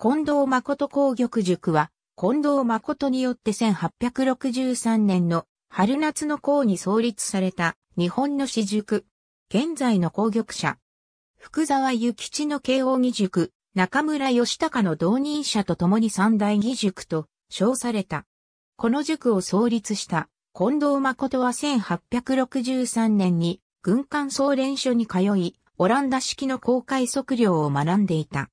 近藤誠工玉塾は、近藤誠によって1863年の春夏の校に創立された日本の私塾。現在の工玉社。福沢諭吉の慶応義塾、中村義隆の同人者と共に三大義塾と称された。この塾を創立した近藤誠は1863年に軍艦総連所に通い、オランダ式の公開測量を学んでいた。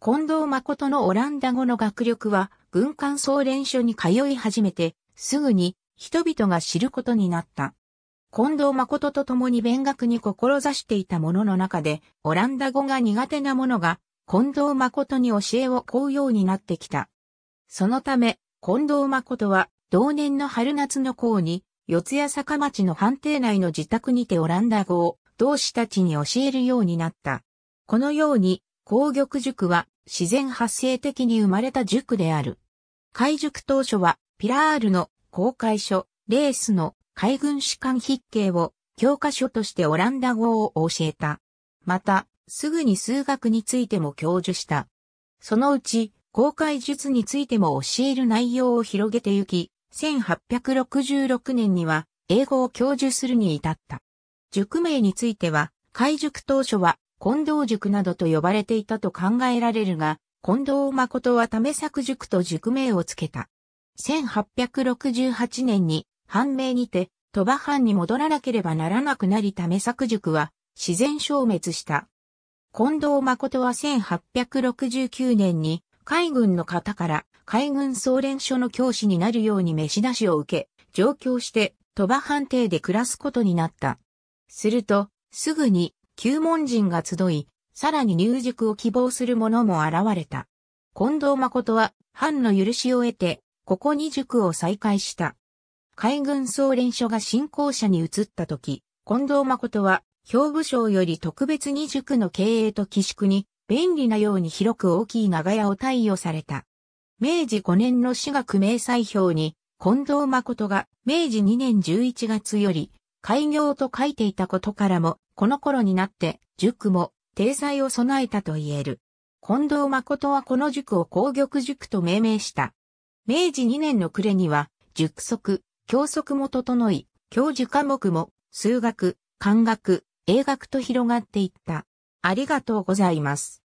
近藤誠のオランダ語の学力は軍艦総連所に通い始めて、すぐに人々が知ることになった。近藤誠と共に勉学に志していた者の中で、オランダ語が苦手な者が、近藤誠に教えを請うようになってきた。そのため、近藤誠は、同年の春夏の頃に、四谷坂町の藩邸内の自宅にてオランダ語を、同志たちに教えるようになった。このように、紅玉塾は自然発生的に生まれた塾である。開塾当初はピラールの公開書、レースの海軍士官筆記を教科書としてオランダ語を教えた。また、すぐに数学についても教授した。そのうち、公開術についても教える内容を広げてゆき、1866年には英語を教授するに至った。塾名については、開塾当初は近藤塾などと呼ばれていたと考えられるが、近藤誠は為作塾と塾名をつけた。1868年に判明にて鳥羽藩に戻らなければならなくなり為作塾は自然消滅した。近藤誠は1869年に海軍の方から海軍総連所の教師になるように召し出しを受け、上京して鳥羽藩邸で暮らすことになった。すると、すぐに旧門人が集い、さらに入塾を希望する者も現れた。近藤誠は、藩の許しを得て、ここに塾を再開した。海軍総連署が新校舎に移った時、近藤誠は、兵部省より特別に塾の経営と寄宿に、便利なように広く大きい長屋を貸与された。明治5年の私学明細表に、近藤誠が明治2年11月より、開業と書いていたことからも、この頃になって塾も体裁を備えたと言える。近藤誠はこの塾を工玉塾と命名した。明治2年の暮れには、塾則、教則も整い、教授科目も、数学、漢学、英学と広がっていった。ありがとうございます。